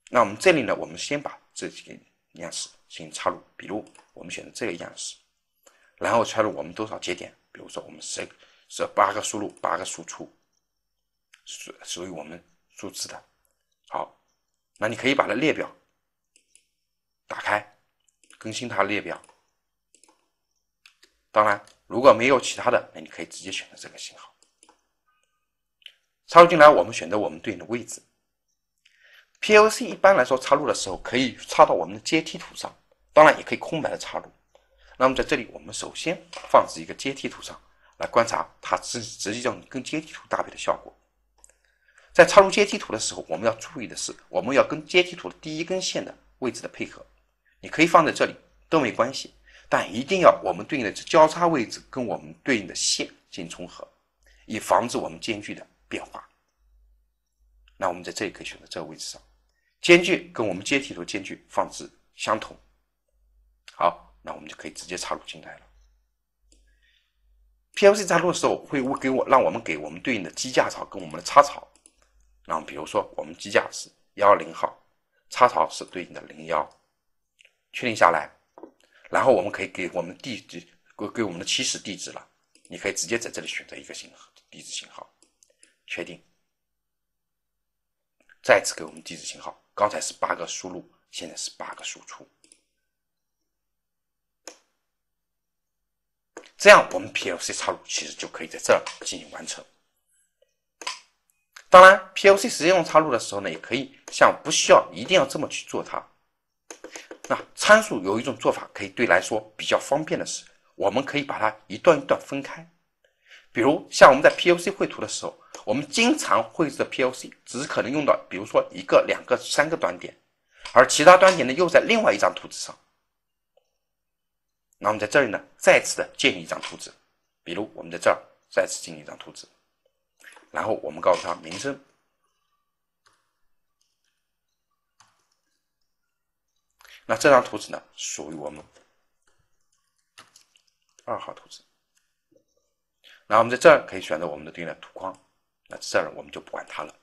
那我们这里呢，我们先把这几个样式进行插入。比如，我们选择这个样式，然后插入我们多少节点？比如说，我们十十八个输入，八个输出，属属于我们数字的。好，那你可以把它列表。打开，更新它列表。当然，如果没有其他的，那你可以直接选择这个信号。插入进来，我们选择我们对应的位置。PLC 一般来说插入的时候可以插到我们的阶梯图上，当然也可以空白的插入。那么在这里，我们首先放置一个阶梯图上来观察它直直接让你跟阶梯图搭配的效果。在插入阶梯图的时候，我们要注意的是，我们要跟阶梯图的第一根线的位置的配合。你可以放在这里都没关系，但一定要我们对应的交叉位置跟我们对应的线进行重合，以防止我们间距的变化。那我们在这里可以选择这个位置上，间距跟我们阶梯图间距放置相同。好，那我们就可以直接插入进来。了。PLC 插入的时候会给我让我们给我们对应的机架槽跟我们的插槽，那比如说我们机架是幺零号，插槽是对应的零幺。确定下来，然后我们可以给我们地址，给给我们的起始地址了。你可以直接在这里选择一个型号，地址型号，确定。再次给我们地址型号，刚才是八个输入，现在是八个输出。这样我们 p l c 插入其实就可以在这儿进行完成。当然 p l c 实际用插入的时候呢，也可以像不需要一定要这么去做它。那参数有一种做法可以对来说比较方便的是，我们可以把它一段一段分开。比如像我们在 PLC 绘图的时候，我们经常绘制的 PLC，只可能用到比如说一个、两个、三个端点，而其他端点呢又在另外一张图纸上。那我们在这里呢再次的建立一张图纸，比如我们在这儿再次建立一张图纸，然后我们告诉它名称。那这张图纸呢，属于我们二号图纸。那我们在这儿可以选择我们的对应的图框。那这儿我们就不管它了。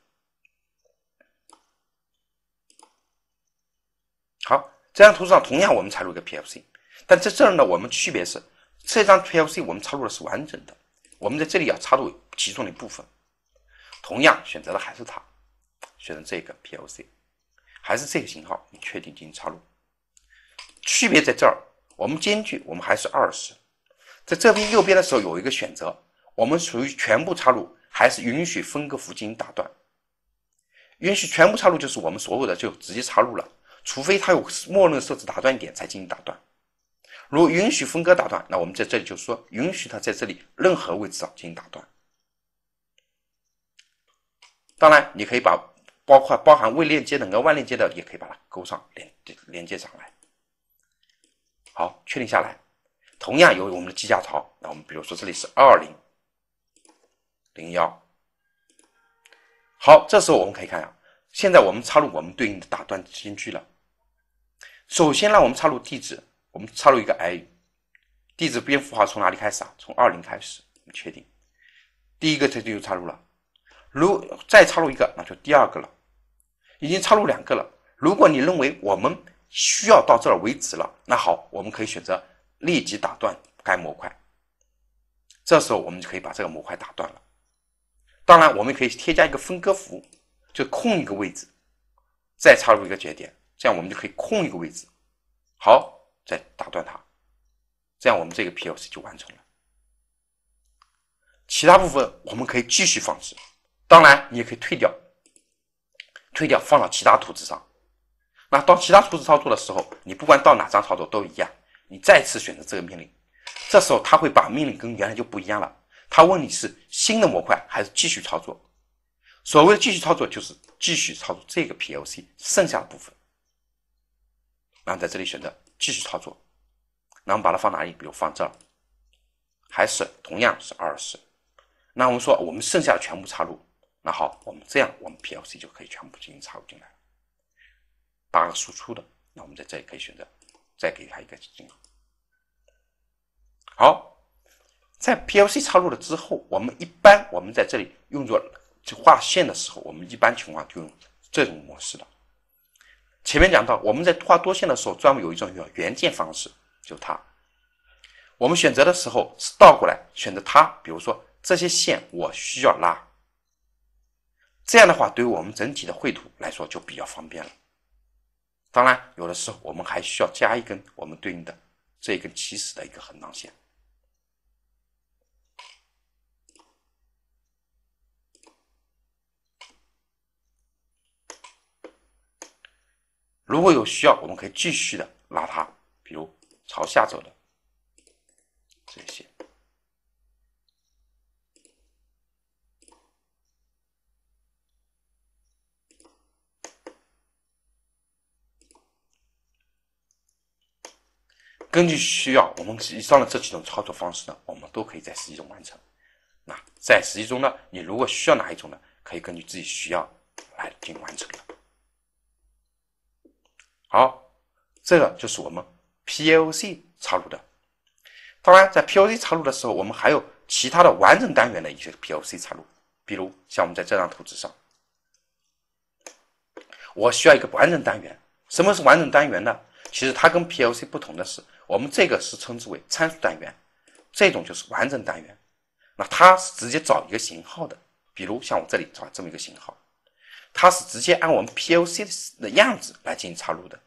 好，这张图纸上同样我们插入一个 PLC，但在这儿呢，我们区别是，这张 PLC 我们插入的是完整的，我们在这里要插入其中的一部分。同样选择的还是它，选择这个 PLC，还是这个型号，你确定进行插入？区别在这儿，我们间距我们还是二十，在这边右边的时候有一个选择，我们属于全部插入还是允许分割符进行打断？允许全部插入就是我们所有的就直接插入了，除非它有默认设置打断点才进行打断。如允许分割打断，那我们在这里就说允许它在这里任何位置上进行打断。当然，你可以把包括包含未链接的和外链接的，也可以把它勾上连连接上来。好，确定下来。同样由我们的计价槽，那我们比如说这里是二零零幺。好，这时候我们可以看啊，现在我们插入我们对应的打断间距了。首先呢，我们插入地址，我们插入一个 I。地址编号从哪里开始啊？从二零开始，我们确定。第一个这就插入了。如再插入一个，那就第二个了。已经插入两个了。如果你认为我们。需要到这儿为止了，那好，我们可以选择立即打断该模块。这时候我们就可以把这个模块打断了。当然，我们可以添加一个分割符，就空一个位置，再插入一个节点，这样我们就可以空一个位置，好，再打断它。这样我们这个 p l c 就完成了。其他部分我们可以继续放置，当然你也可以退掉，退掉放到其他图纸上。那到其他初纸操作的时候，你不管到哪张操作都一样。你再次选择这个命令，这时候他会把命令跟原来就不一样了。他问你是新的模块还是继续操作。所谓的继续操作就是继续操作这个 PLC 剩下的部分。然后在这里选择继续操作。那我们把它放哪里？比如放这儿，还是同样是二十？那我们说我们剩下的全部插入。那好，我们这样我们 PLC 就可以全部进行插入进来八个输出的，那我们在这里可以选择再给它一个进好，在 PLC 插入了之后，我们一般我们在这里用作画线的时候，我们一般情况就用这种模式的。前面讲到，我们在画多线的时候，专门有一种叫元件方式，就它。我们选择的时候是倒过来选择它，比如说这些线我需要拉，这样的话对于我们整体的绘图来说就比较方便了。当然，有的时候我们还需要加一根我们对应的这一根起始的一个横档线。如果有需要，我们可以继续的拉它，比如朝下走的这些。根据需要，我们以上的这几种操作方式呢，我们都可以在实际中完成。那在实际中呢，你如果需要哪一种呢，可以根据自己需要来进行完成。好，这个就是我们 PLC 插入的。当然，在 PLC 插入的时候，我们还有其他的完整单元的一些 PLC 插入，比如像我们在这张图纸上，我需要一个完整单元。什么是完整单元呢？其实它跟 PLC 不同的是。我们这个是称之为参数单元，这种就是完整单元，那它是直接找一个型号的，比如像我这里找这么一个型号，它是直接按我们 P L C 的的样子来进行插入的。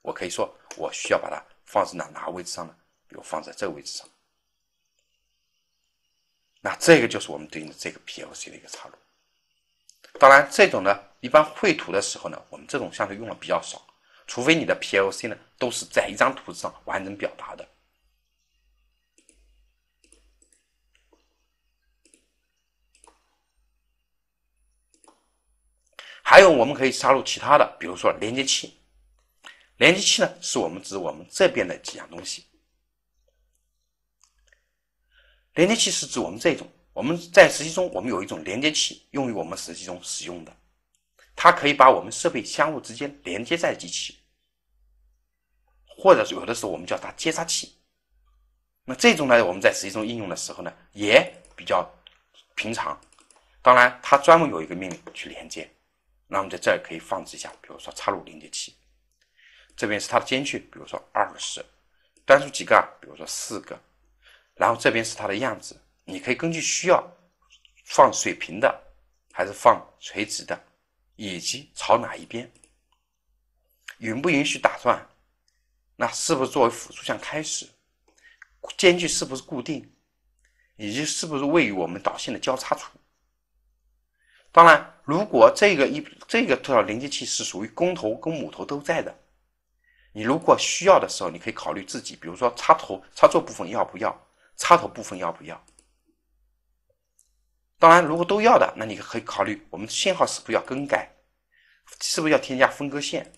我可以说我需要把它放在哪哪个位置上呢？比如放在这个位置上，那这个就是我们对应的这个 P L C 的一个插入。当然，这种呢一般绘图的时候呢，我们这种相对用的比较少。除非你的 PLC 呢，都是在一张图纸上完整表达的。还有，我们可以插入其他的，比如说连接器。连接器呢，是我们指我们这边的几样东西。连接器是指我们这种，我们在实际中我们有一种连接器，用于我们实际中使用的。它可以把我们设备相互之间连接在一起，或者有的时候我们叫它接插器。那这种呢，我们在实际中应用的时候呢，也比较平常。当然，它专门有一个命令去连接。那我们在这儿可以放置一下，比如说插入连接器。这边是它的间距，比如说二十；端数几个，比如说四个。然后这边是它的样子，你可以根据需要放水平的，还是放垂直的。以及朝哪一边，允不允许打断？那是不是作为辅助线开始？间距是不是固定？以及是不是位于我们导线的交叉处？当然，如果这个一这个多少连接器是属于公头跟母头都在的，你如果需要的时候，你可以考虑自己，比如说插头插座部分要不要，插头部分要不要。当然，如果都要的，那你可以考虑我们信号是不是要更改，是不是要添加分割线，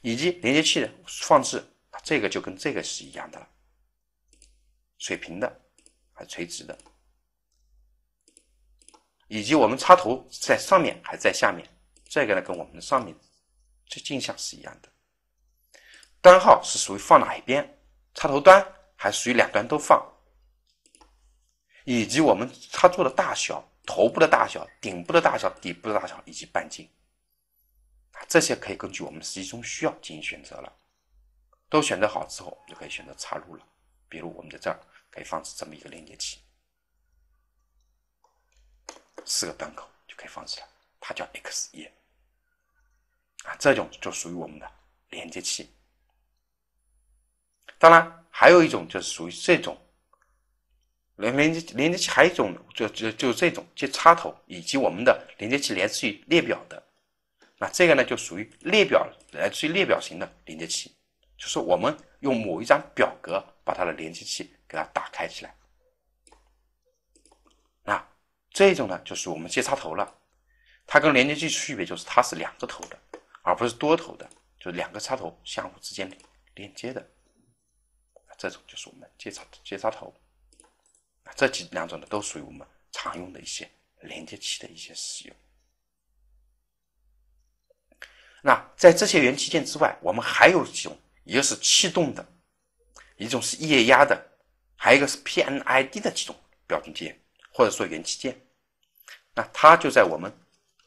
以及连接器的放置，这个就跟这个是一样的了。水平的还是垂直的，以及我们插头在上面还是在下面，这个呢跟我们的上面这镜像是一样的。单号是属于放哪一边，插头端还是属于两端都放？以及我们插座的大小、头部的大小、顶部的大小、底部的大小以及半径啊，这些可以根据我们实际中需要进行选择了。都选择好之后，我们就可以选择插入了。比如我们在这儿可以放置这么一个连接器，四个端口就可以放置了。它叫 X1 啊，这种就属于我们的连接器。当然，还有一种就是属于这种。连连接连接器还有一种就就就这种接插头，以及我们的连接器来自于列表的，那这个呢就属于列表来自于列表型的连接器，就是我们用某一张表格把它的连接器给它打开起来。那这种呢就是我们接插头了，它跟连接器区别就是它是两个头的，而不是多头的，就是两个插头相互之间连接的。这种就是我们接插接插头。这几两种呢，都属于我们常用的一些连接器的一些使用。那在这些元器件之外，我们还有几种，一个是气动的，一种是液压的，还有一个是 PNID 的几种标准件或者说元器件。那它就在我们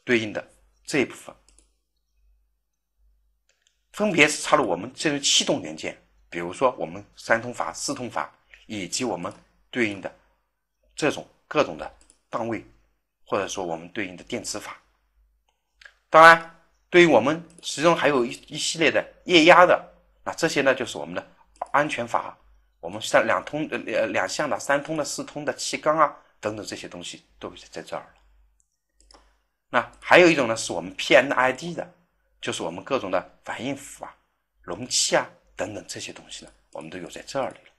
对应的这一部分，分别是插入我们这些气动元件，比如说我们三通阀、四通阀，以及我们对应的。这种各种的档位，或者说我们对应的电磁阀，当然对于我们，其中还有一一系列的液压的，那这些呢就是我们的安全阀，我们像两通、两两相的、三通的、四通的气缸啊等等这些东西都在在这儿了。那还有一种呢是我们 P N I D 的，就是我们各种的反应釜啊、容器啊等等这些东西呢，我们都有在这里了。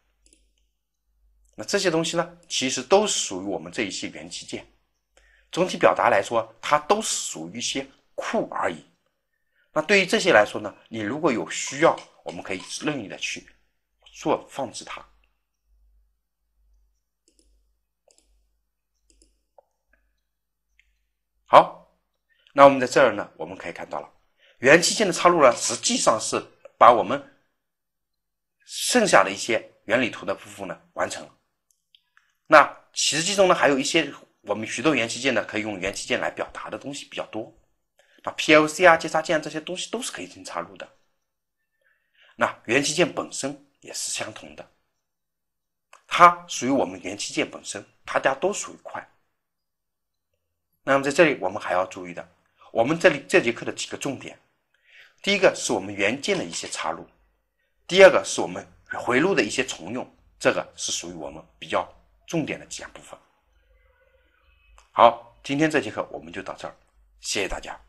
那这些东西呢，其实都属于我们这一些元器件。总体表达来说，它都是属于一些库而已。那对于这些来说呢，你如果有需要，我们可以任意的去做放置它。好，那我们在这儿呢，我们可以看到了元器件的插入呢，实际上是把我们剩下的一些原理图的部分呢完成了。那实际中呢，还有一些我们许多元器件呢，可以用元器件来表达的东西比较多。那 PLC 啊、接插件这些东西都是可以进行插入的。那元器件本身也是相同的，它属于我们元器件本身，它家都属于块。那么在这里我们还要注意的，我们这里这节课的几个重点，第一个是我们元件的一些插入，第二个是我们回路的一些重用，这个是属于我们比较。重点的几样部分。好，今天这节课我们就到这儿，谢谢大家。